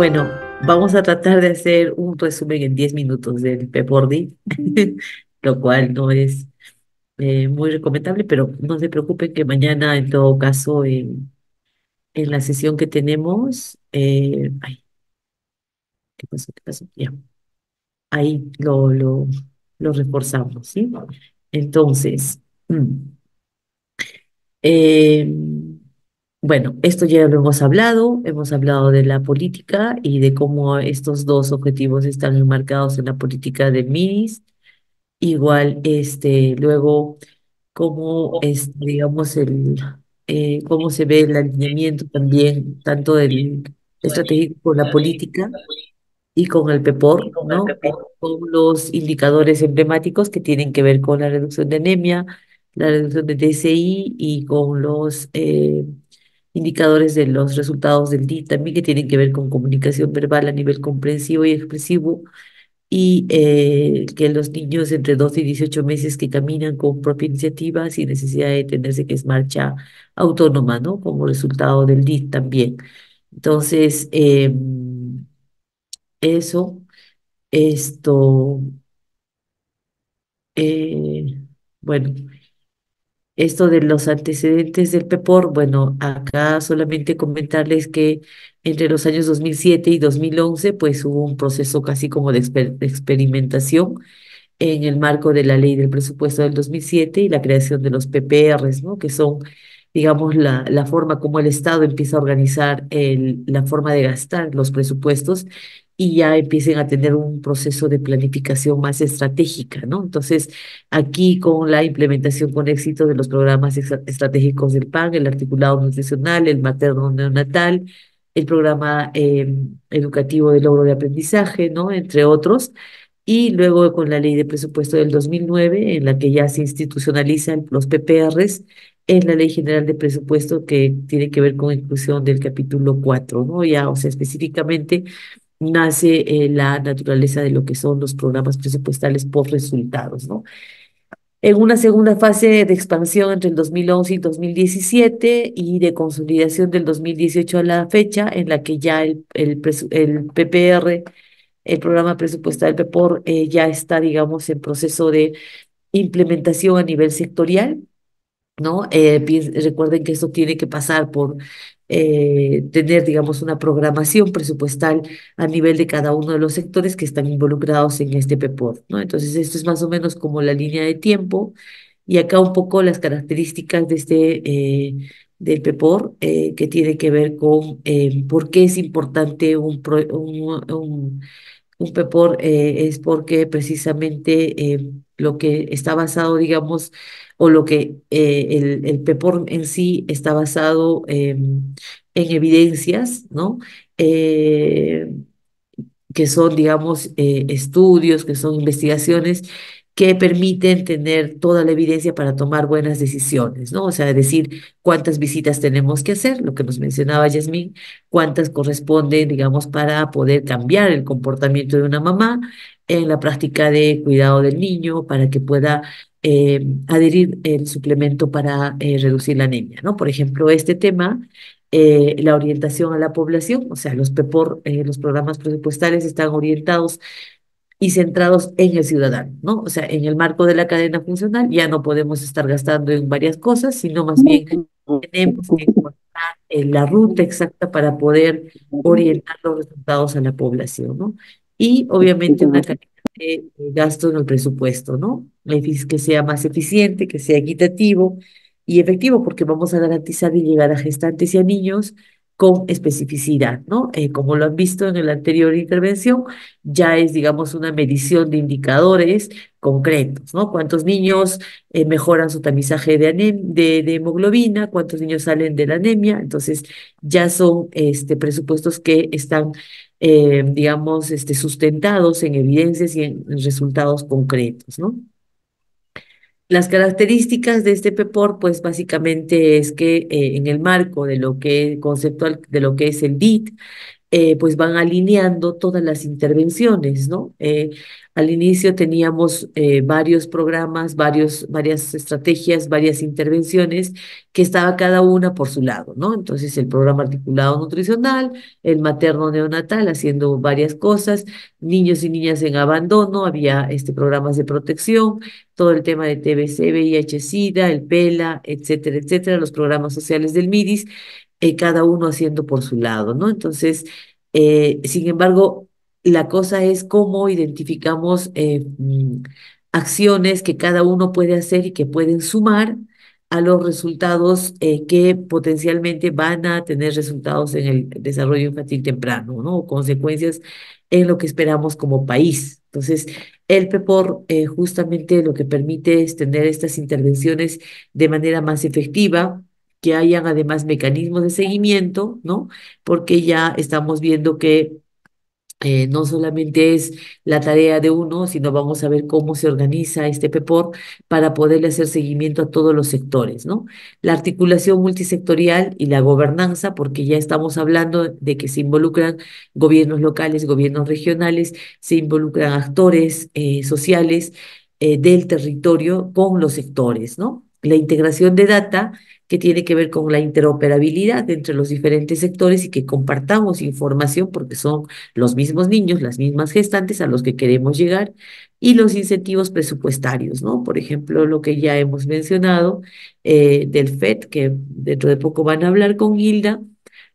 Bueno, vamos a tratar de hacer un resumen en 10 minutos del Pepordi, lo cual no es eh, muy recomendable, pero no se preocupen que mañana, en todo caso, en, la sesión que tenemos, eh, ¿qué pasó? ¿Qué pasó? Ya. Ahí lo, lo, lo reforzamos, ¿sí? Entonces, mm, eh, bueno, esto ya lo hemos hablado, hemos hablado de la política y de cómo estos dos objetivos están enmarcados en la política de Minis. Igual, este, luego, cómo, digamos, el, eh, cómo se ve el alineamiento también, tanto del estratégico con la política y con el PEPOR, ¿no? Con los indicadores emblemáticos que tienen que ver con la reducción de anemia, la reducción de TSI y con los... Eh, indicadores de los resultados del DIT también que tienen que ver con comunicación verbal a nivel comprensivo y expresivo y eh, que los niños entre 12 y 18 meses que caminan con propia iniciativa sin necesidad de tenerse que es marcha autónoma, ¿no? Como resultado del DIT también. Entonces, em, eso, esto, eh, bueno, esto de los antecedentes del PEPOR, bueno, acá solamente comentarles que entre los años 2007 y 2011, pues hubo un proceso casi como de, experimentación en el marco de la ley del presupuesto del 2007 y la creación de los PPRs, ¿no? que son, digamos, la, la forma como el Estado empieza a organizar el, la forma de gastar los presupuestos y ya empiecen a tener un proceso de planificación más estratégica, ¿no? Entonces, aquí con la implementación con éxito de los programas estratégicos del PAN, el articulado nutricional, el materno neonatal, el programa em, educativo de logro de aprendizaje, ¿no? Entre otros. Y luego con la ley de presupuesto del 2009, en la que ya se institucionalizan los PPRs, en la Ley General de Presupuesto que tiene que ver con inclusión del capítulo 4, ¿no? Ya, o sea, específicamente nace eh, la naturaleza de lo que son los programas presupuestales por resultados, ¿no? En una segunda fase de expansión entre el 2011 y 2017 y de consolidación del 2018 a la fecha, en la que ya el, el, PPR, el programa presupuestal PEPOR, eh, ya está, digamos, en proceso de implementación a nivel sectorial. ¿no? Eh, recuerden que esto tiene que pasar por eh, tener, digamos, una programación presupuestal a nivel de cada uno de los sectores que están involucrados en este PEPOR, ¿no? Entonces, esto es más o menos como la línea de tiempo y acá un poco las características de este, eh, del PEPOR eh, que tiene que ver con por qué es importante un, un, un, PEPOR, es porque precisamente lo que está basado, digamos, o lo que eh, el, el PEPOR en sí está basado em, en evidencias, ¿no? Eh, que son, digamos, eh, estudios, que son investigaciones que permiten tener toda la evidencia para tomar buenas decisiones, ¿no? O sea, decir cuántas visitas tenemos que hacer, lo que nos mencionaba Yasmín, cuántas corresponden, digamos, para poder cambiar el comportamiento de una mamá en la práctica de cuidado del niño para que pueda eh, adherir el suplemento para eh, reducir la anemia, ¿no? Por ejemplo, este tema eh, la orientación a la población, o sea, los los programas presupuestales están orientados y centrados en el ciudadano, ¿no? O sea, en el marco de la cadena funcional ya no podemos estar gastando en varias cosas, sino más bien tenemos que encontrar la ruta exacta para poder orientar los resultados a la población, ¿no? Y obviamente una calidad de gasto en el presupuesto, ¿no? Que sea más eficiente, que sea equitativo y efectivo, porque vamos a garantizar y llegar a gestantes y a niños con especificidad, ¿no? Eh, como lo han visto en la anterior intervención, ya es, digamos, una medición de indicadores concretos, ¿no? Cuántos niños eh, mejoran su tamizaje de, hemoglobina, cuántos niños salen de la anemia, entonces ya son este, presupuestos que están, eh, digamos, este, sustentados en evidencias y en resultados concretos, ¿no? Las características de este PEPOR, pues básicamente es que eh, en el marco de lo que conceptual, de lo que es el DIT, eh, pues van alineando todas las intervenciones, ¿no? Eh, al inicio teníamos eh, varios programas, varias estrategias, varias intervenciones que estaba cada una por su lado, ¿no? Entonces el programa articulado nutricional, el materno neonatal haciendo varias cosas, niños y niñas en abandono, había este, programas de protección, todo el tema de TBC, VIH-Sida, el PELA, etcétera, etcétera, los programas sociales del MIDIS, eh, cada uno haciendo por su lado, ¿no? Entonces, eh, sin embargo, la cosa es cómo identificamos eh, mm, acciones que cada uno puede hacer y que pueden sumar a los resultados eh, que potencialmente van a tener resultados en el desarrollo infantil temprano, ¿no? O consecuencias en lo que esperamos como país. Entonces, el PEPOR eh, justamente lo que permite es tener estas intervenciones de manera más efectiva, que hayan además mecanismos de seguimiento, ¿no? Porque ya estamos viendo que no solamente es la tarea de uno, sino vamos a ver cómo se organiza este PEPOR para poderle hacer seguimiento a todos los sectores, ¿no? La articulación multisectorial y la gobernanza, porque ya estamos hablando de que se involucran gobiernos locales, gobiernos regionales, se involucran actores eh, sociales eh, del territorio con los sectores, ¿no? La integración de data que tiene que ver con la interoperabilidad entre los diferentes sectores y que compartamos información porque son los mismos niños, las mismas gestantes a los que queremos llegar y los incentivos presupuestarios, ¿no? Por ejemplo, lo que ya hemos mencionado eh, del FED, que dentro de poco van a hablar con Hilda,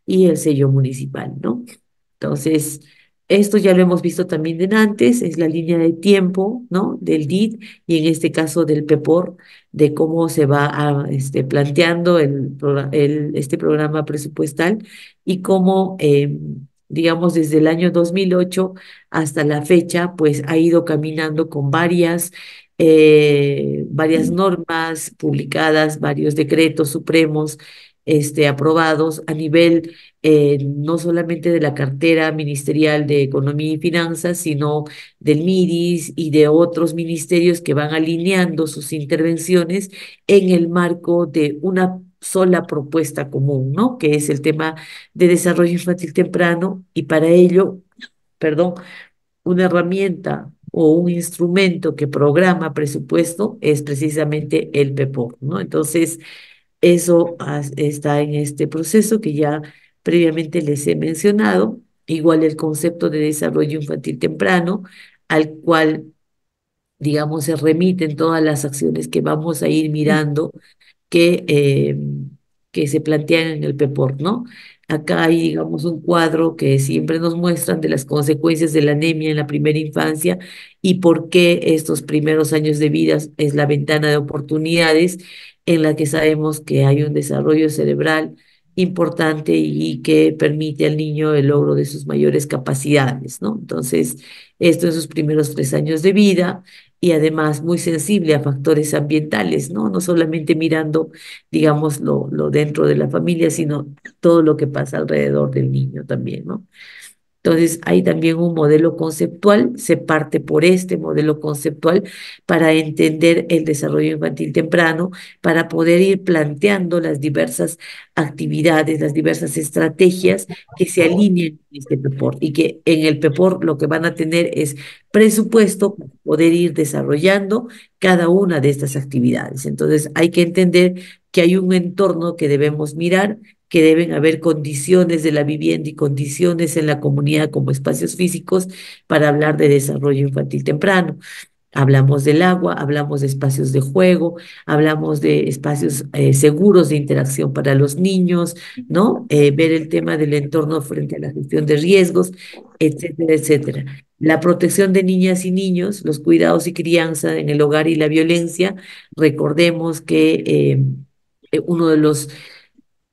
y el sello municipal, ¿no? Entonces, esto ya lo hemos visto también en antes, es la línea de tiempo, ¿no? Del DID y en este caso del PEPOR, de cómo se va este, planteando el, el, este programa presupuestal y cómo, em, digamos, desde el año 2008 hasta la fecha, pues ha ido caminando con varias, eh, varias normas publicadas, varios decretos supremos este, aprobados a nivel eh, no solamente de la cartera ministerial de Economía y Finanzas, sino del midis y de otros ministerios que van alineando sus intervenciones en el marco de una sola propuesta común, ¿no? Que es el tema de desarrollo infantil temprano y para ello, perdón, una herramienta o un instrumento que programa presupuesto es precisamente el PEPO, ¿no? Entonces, eso está en este proceso que ya previamente les he mencionado, igual el concepto de desarrollo infantil temprano, al cual, digamos, se remiten todas las acciones que vamos a ir mirando que, em, que se plantean en el PEPOR, ¿no? Acá hay, digamos, un cuadro que siempre nos muestran de las consecuencias de la anemia en la primera infancia y por qué estos primeros años de vida es la ventana de oportunidades en la que sabemos que hay un desarrollo cerebral importante y que permite al niño el logro de sus mayores capacidades, ¿no? Entonces, esto en sus primeros tres años de vida y además muy sensible a factores ambientales, ¿no? No solamente mirando, digamos, lo, lo dentro de la familia, sino todo lo que pasa alrededor del niño también, ¿no? Entonces, hay también un modelo conceptual, se parte por este modelo conceptual para entender el desarrollo infantil temprano, para poder ir planteando las diversas actividades, las diversas estrategias que se alineen con este PEPOR y que en el PEPOR lo que van a tener es presupuesto para poder ir desarrollando cada una de estas actividades. Entonces, hay que entender que hay un entorno que debemos mirar que deben haber condiciones de la vivienda y condiciones en la comunidad como espacios físicos para hablar de desarrollo infantil temprano. Hablamos del agua, hablamos de espacios de juego, hablamos de espacios eh, seguros de interacción para los niños, ¿no? Eh, ver el tema del entorno frente a la gestión de riesgos, etcétera, etcétera. La protección de niñas y niños, los cuidados y crianza en el hogar y la violencia. Recordemos que eh, uno de los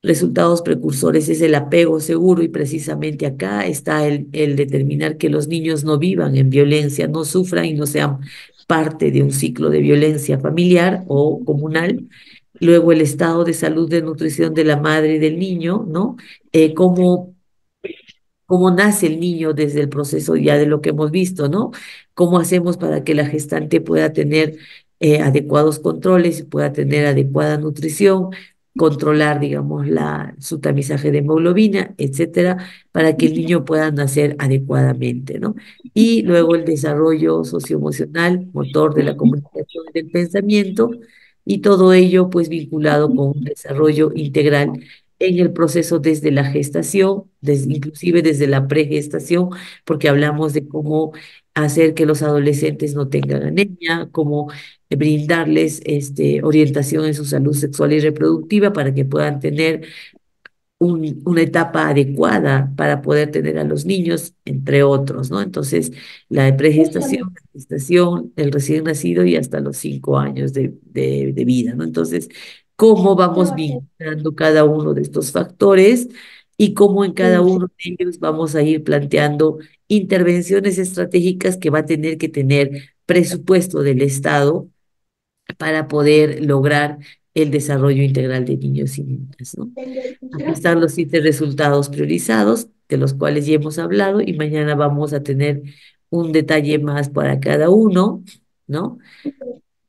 Resultados precursores es el apego seguro y precisamente acá está el, determinar que los niños no vivan en violencia, no sufran y no sean parte de un ciclo de violencia familiar o comunal luego el estado de salud de nutrición de la madre y del niño, ¿no? Eh, cómo, nace el niño desde el proceso ya de lo que hemos visto, ¿no? Cómo hacemos para que la gestante pueda tener eh, adecuados controles y pueda tener adecuada nutrición, controlar, digamos, la, su tamizaje de hemoglobina, etcétera, para que el niño pueda nacer adecuadamente, ¿no? Y luego el desarrollo socioemocional, motor de la comunicación del pensamiento, y todo ello, pues, vinculado con un desarrollo integral en el proceso desde la gestación, inclusive desde la pregestación, porque hablamos de cómo hacer que los adolescentes no tengan anemia, cómo brindarles este, orientación en su salud sexual y reproductiva para que puedan tener una etapa adecuada para poder tener a los niños, entre otros, ¿no? Entonces, la pregestación, gestación, el recién nacido y hasta los cinco años de, de vida, ¿no? Entonces, cómo vamos vinculando cada uno de estos factores y cómo en cada uno de ellos vamos a ir planteando intervenciones estratégicas que va a tener que tener presupuesto del Estado para poder lograr el desarrollo integral de niños y niñas. ¿no? Aquí están los siete resultados priorizados, de los cuales ya hemos hablado, y mañana vamos a tener un detalle más para cada uno, ¿no?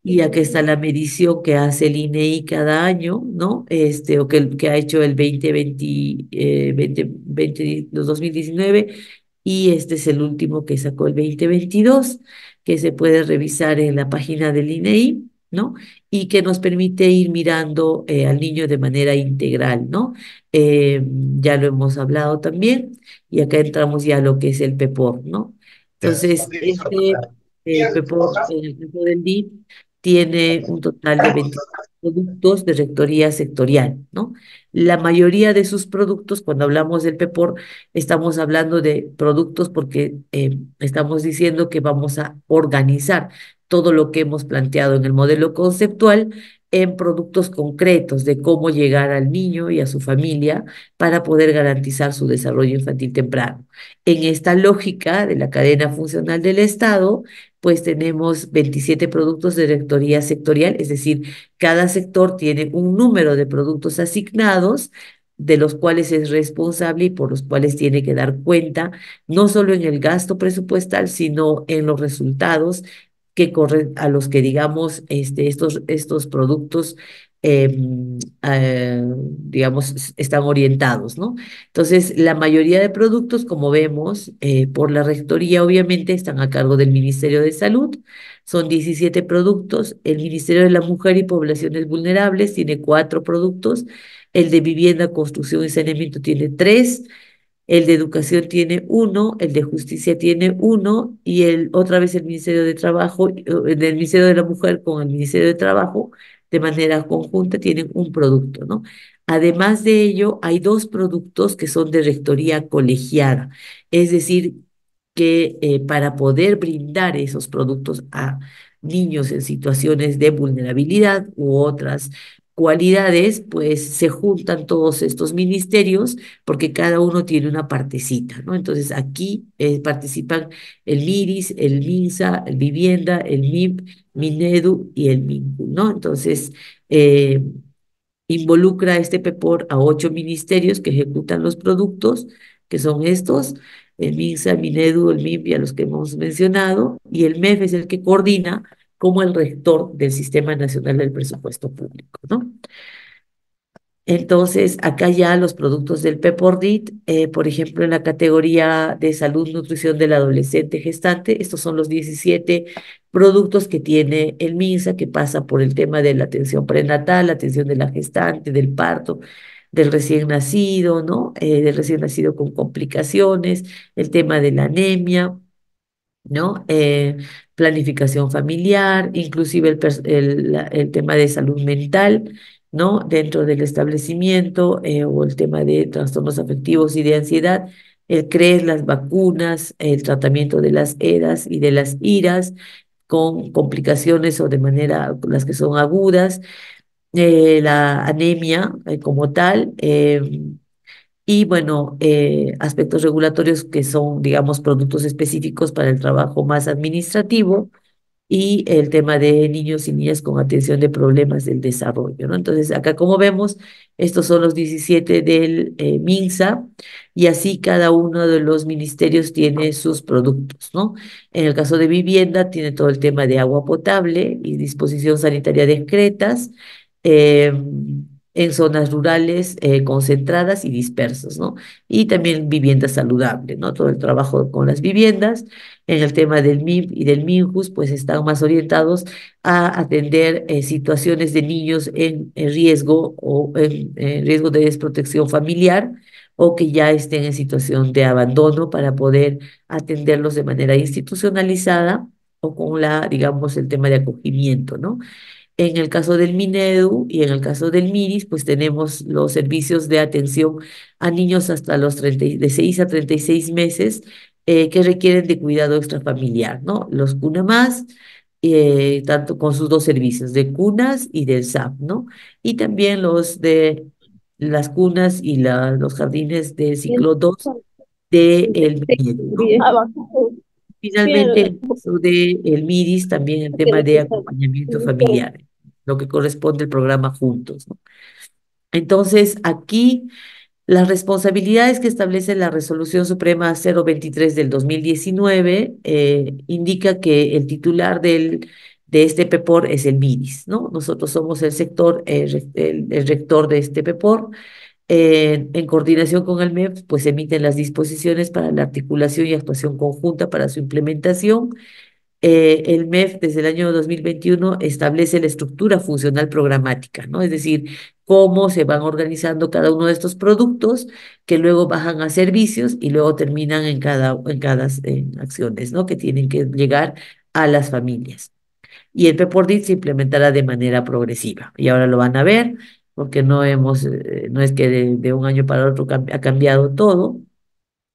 Y aquí está la medición que hace el INEI e cada año, ¿no? Este, o que, que ha hecho el 2020, 2019, eh, y este es el último que sacó el 2022, que se puede revisar en la página del INEI, e ¿no? Y que nos permite ir mirando eh, al niño de manera integral, ¿no? Eh, ya lo hemos hablado también, y acá entramos ya a lo que es el PEPOR, ¿no? Entonces, este... el PEPOR, el PEPOR del tiene un total de 20 productos de rectoría sectorial, ¿no? La mayoría de sus productos, cuando hablamos del PEPOR, estamos hablando de productos porque em, estamos diciendo que vamos a organizar todo lo que hemos planteado en el modelo conceptual en productos concretos de cómo llegar al niño y a su familia para poder garantizar su desarrollo infantil temprano. En esta lógica de la cadena funcional del Estado, pues tenemos 27 productos de directoría sectorial, es decir, cada sector tiene un número de productos asignados de los cuales es responsable y por los cuales tiene que dar cuenta, no solo en el gasto presupuestal, sino en los resultados que corren a los que digamos este, estos, estos productos Em, eh, digamos, están orientados, ¿no? Entonces, la mayoría de productos, como vemos, eh, por la Rectoría, obviamente, están a cargo del Ministerio de Salud. Son 17 productos. El Ministerio de la Mujer y Poblaciones Vulnerables tiene cuatro productos. El de Vivienda, Construcción y Saneamiento tiene tres. El de Educación tiene uno, el de Justicia tiene uno, y el, otra vez el Ministerio de Trabajo, eh, el Ministerio de la Mujer con el Ministerio de Trabajo de manera conjunta tienen un producto, ¿no? Además de ello, hay dos productos que son de rectoría colegiada, es decir, que eh, para poder brindar esos productos a niños en situaciones de vulnerabilidad u otras cualidades, pues se juntan todos estos ministerios porque cada uno tiene una partecita, ¿no? Entonces aquí eh, participan el MIRIS, el MINSA, el Vivienda, el MIP, MINEDU y el MINCU, ¿no? Entonces eh, involucra este PEPOR a ocho ministerios que ejecutan los productos, que son estos, el MINSA, MINEDU, el MIP y a los que hemos mencionado, y el MEF es el que coordina como el rector del Sistema Nacional del Presupuesto Público, ¿no? Entonces, acá ya los productos del PEPORDIT, eh, por ejemplo, en la categoría de salud, nutrición del adolescente gestante, estos son los 17 productos que tiene el MINSA, que pasa por el tema de la atención prenatal, la atención de la gestante, del parto, del recién nacido, ¿no? Eh, del recién nacido con complicaciones, el tema de la anemia, ¿no? Eh, planificación familiar, inclusive el, tema de salud mental, ¿no? Dentro del establecimiento eh, o el tema de trastornos afectivos y de ansiedad, el CRES, las vacunas, el tratamiento de las eras y de las iras con complicaciones o de manera las que son agudas, eh, la anemia como tal, em, y bueno, eh, aspectos regulatorios que son, digamos, productos específicos para el trabajo más administrativo y el tema de niños y niñas con atención de problemas del desarrollo, ¿no? Entonces, acá como vemos, estos son los 17 del eh, MINSA y así cada uno de los ministerios tiene sus productos, ¿no? En el caso de vivienda, tiene todo el tema de agua potable y disposición sanitaria de excretas. Em, en zonas rurales eh, concentradas y dispersas, ¿no? Y también vivienda saludable, ¿no? Todo el trabajo con las viviendas. En el tema del MIP y del MINJUS, pues están más orientados a atender eh, situaciones de niños en, riesgo o en, riesgo de desprotección familiar o que ya estén en situación de abandono para poder atenderlos de manera institucionalizada o con la, digamos, el tema de acogimiento, ¿no? En el caso del Minedu y en el caso del Miris, pues tenemos los servicios de atención a niños hasta los de 6 a 36 meses eh, que requieren de cuidado extrafamiliar, ¿no? Los CUNAMAS, eh, tanto con sus dos servicios, de cunas y del SAP, ¿no? Y también los de las cunas y los jardines del ciclo 2 del de Minedu. ¿no? Finalmente, el caso de el MIDIS también el tema de acompañamiento familiar, lo que corresponde al programa Juntos. Entonces, aquí las responsabilidades que establece la Resolución Suprema 023 del 2019 eh, indica que el titular del, de este PEPOR es el MIDIS, ¿no? Nosotros somos el sector, eh, el rector de este PEPOR, en coordinación con el MEF, pues emiten las disposiciones para la articulación y actuación conjunta para su implementación. Eh, el MEF desde el año 2021 establece la estructura funcional programática, ¿no? Es decir, cómo se van organizando cada uno de estos productos que luego bajan a servicios y luego terminan en cada, en cada acciones, ¿no? Que tienen que llegar a las familias. Y el PEPORDIT se implementará de manera progresiva. Y ahora lo van a ver porque no hemos, eh, no es que de, un año para otro ha cambiado todo.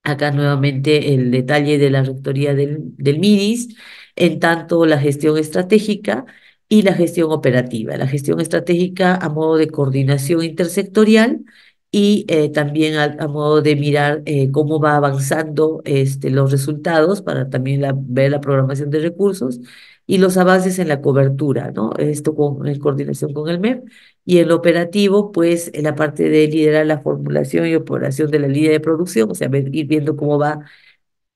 Acá nuevamente el detalle de la rectoría del, del MIDIS, en tanto la gestión estratégica y la gestión operativa. La gestión estratégica a modo de coordinación intersectorial y eh, también a, modo de mirar eh, cómo va avanzando este, los resultados para también la, ver la programación de recursos y los avances en la cobertura, ¿no? Esto con, en coordinación con el MEP y en operativo, pues en la parte de liderar la formulación y operación de la línea de producción, o sea, ir viendo cómo va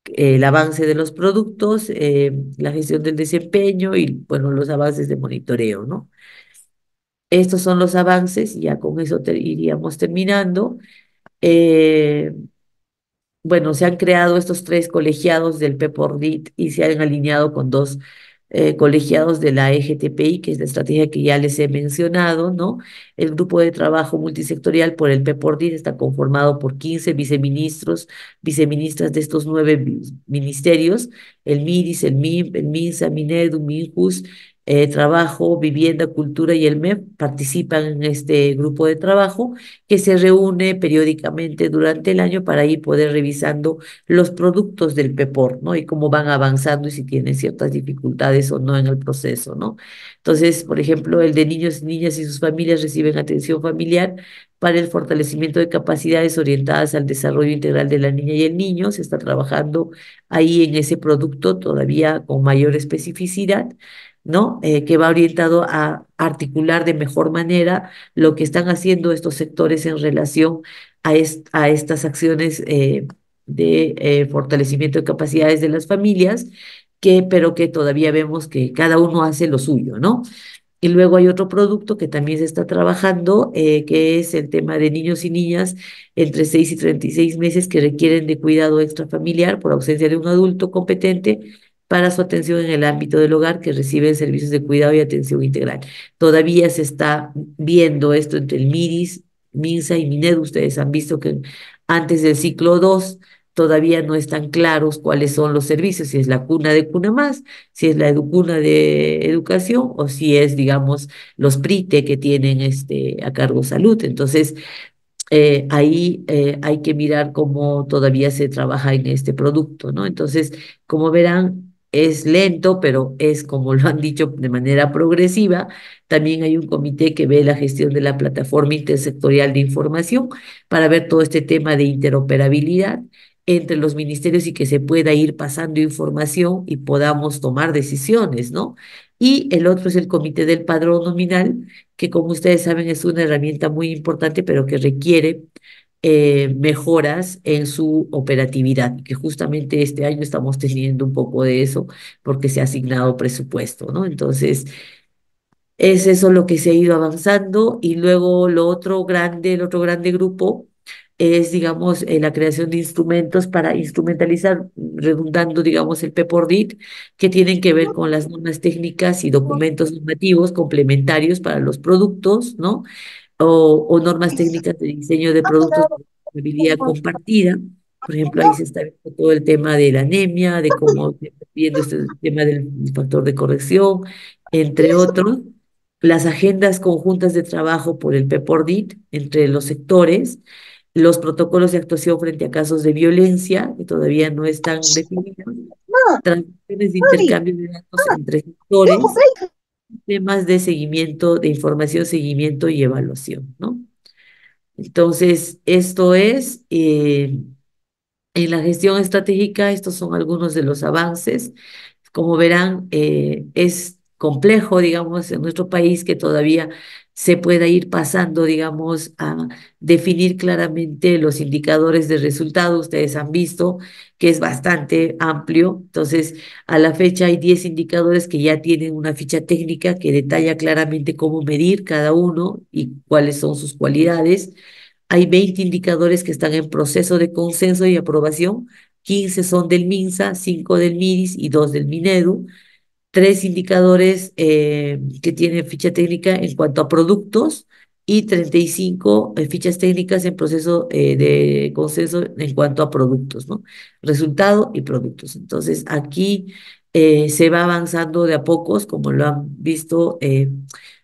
eh, el avance de los productos, eh, la gestión del desempeño y, bueno, los avances de monitoreo, ¿no? Estos son los avances, ya con eso iríamos terminando. Eh, bueno, se han creado estos tres colegiados del PEPORDIT y se han alineado con dos eh, colegiados de la EGTPI, que es la estrategia que ya les he mencionado, ¿no? El grupo de trabajo multisectorial por el PEPORDIS está conformado por 15 viceministros, viceministras de estos nueve ministerios, el MIRIS, el MIMP, el MINSA, MINEDU, MINJUS, eh, trabajo, vivienda, cultura y el MEP participan en este grupo de trabajo que se reúne periódicamente durante el año para ir poder revisando los productos del PEPOR, ¿no? Y cómo van avanzando y si tienen ciertas dificultades o no en el proceso, ¿no? Entonces, por ejemplo, el de niños, y niñas y sus familias reciben atención familiar para el fortalecimiento de capacidades orientadas al desarrollo integral de la niña y el niño. Se está trabajando ahí en ese producto todavía con mayor especificidad. ¿no? Eh, que va orientado a articular de mejor manera lo que están haciendo estos sectores en relación a, a estas acciones eh, de eh, fortalecimiento de capacidades de las familias, que, pero que todavía vemos que cada uno hace lo suyo, ¿no? Y luego hay otro producto que también se está trabajando, que es el tema de niños y niñas entre 6 y 36 meses que requieren de cuidado extrafamiliar por ausencia de un adulto competente para su atención en el ámbito del hogar que reciben servicios de cuidado y atención integral. Todavía se está viendo esto entre el MIRIS, MINSA y MINED. Ustedes han visto que antes del ciclo 2 todavía no están claros cuáles son los servicios, si es la cuna de cuna más, si es la educuna de educación o si es, digamos, los PRITE que tienen este, a cargo salud. Entonces, eh, ahí eh, hay que mirar cómo todavía se trabaja en este producto, ¿no? Entonces, como verán, es lento, pero es como lo han dicho de manera progresiva. También hay un comité que ve la gestión de la plataforma intersectorial de información para ver todo este tema de interoperabilidad entre los ministerios y que se pueda ir pasando información y podamos tomar decisiones, ¿no? Y el otro es el comité del padrón nominal, que como ustedes saben es una herramienta muy importante, pero que requiere eh, mejoras en su operatividad, que justamente este año estamos teniendo un poco de eso porque se ha asignado presupuesto, ¿no? Entonces, es eso lo que se ha ido avanzando y luego lo otro grande, el otro grande grupo es, digamos, eh, la creación de instrumentos para instrumentalizar, redundando, digamos, el PEPORDIT, que tienen que ver con las normas técnicas y documentos normativos complementarios para los productos, ¿no? o, normas técnicas de diseño de ah, productos de movilidad compartida. Por ejemplo, ahí se está viendo todo el tema de la anemia, de cómo se está viendo este tema del factor de corrección, entre otros. Las agendas conjuntas de trabajo por el PEPORDIT entre los sectores, los protocolos de actuación frente a casos de violencia, que todavía no están definidos, transacciones de intercambio de datos ah, entre sectores, temas de seguimiento, de información, seguimiento y evaluación, ¿no? Entonces, esto es, eh, en la gestión estratégica, estos son algunos de los avances. Como verán, eh, es complejo, digamos, en nuestro país que todavía se pueda ir pasando, digamos, a definir claramente los indicadores de resultado. Ustedes han visto que es bastante amplio. Entonces, a la fecha hay 10 indicadores que ya tienen una ficha técnica que detalla claramente cómo medir cada uno y cuáles son sus cualidades. Hay 20 indicadores que están en proceso de consenso y aprobación. 15 son del MINSA, 5 del MIDIS y 2 del MINEDU tres indicadores eh, que tienen ficha técnica en cuanto a productos y 35 eh, fichas técnicas en proceso eh, de consenso en cuanto a productos, ¿no? Resultado y productos. Entonces, aquí se va avanzando de a pocos, como lo han visto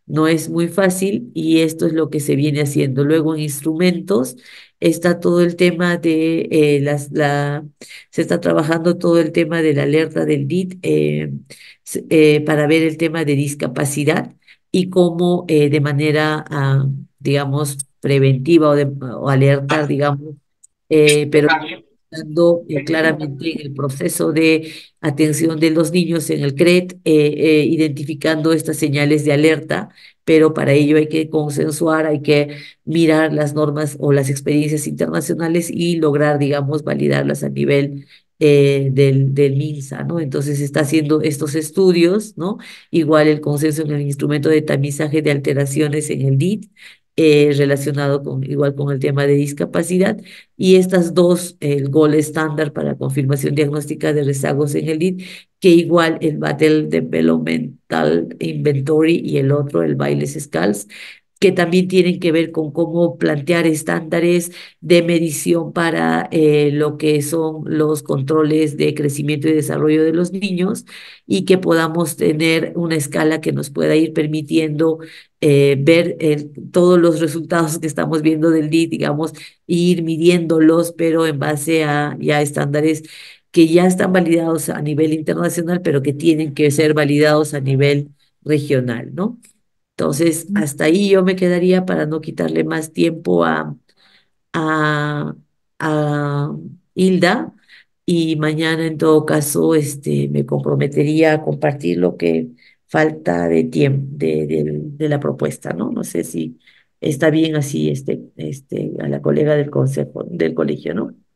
no es muy fácil y esto es lo que se viene haciendo. Luego en instrumentos está todo el tema de eh, las, la, se está trabajando todo el tema de la alerta del DIT eh, eh, para ver el tema de discapacidad y cómo de manera, ah, digamos, preventiva o, de, o ah. digamos, pero estando eh, claramente en el proceso de atención de los niños en el Cred, eh, eh, identificando estas señales de alerta, pero para ello hay que consensuar, hay que mirar las normas o las experiencias internacionales y lograr, digamos, validarlas a nivel del, del MINSA, ¿no? Entonces está haciendo estos estudios, ¿no? Igual el consenso en el instrumento de tamizaje de alteraciones en el DIT eh, relacionado con, igual con el tema de discapacidad, y estas dos, el gol estándar para confirmación diagnóstica de rezagos en el lid que igual el Battle Developmental Inventory y el otro, el bailes Scales, que también tienen que ver con cómo plantear estándares de medición para eh, lo que son los controles de crecimiento y desarrollo de los niños y que podamos tener una escala que nos pueda ir permitiendo eh, ver eh, todos los resultados que estamos viendo del DIT, digamos, e ir midiéndolos, pero en base a ya estándares que ya están validados a nivel internacional, pero que tienen que ser validados a nivel regional, ¿no? Entonces, hasta ahí yo me quedaría para no quitarle más tiempo a, a, Hilda y mañana en todo caso este, me comprometería a compartir lo que falta de tiempo de, de, la propuesta, ¿no? No sé si está bien así este, este, a la colega del consejo, del colegio, ¿no?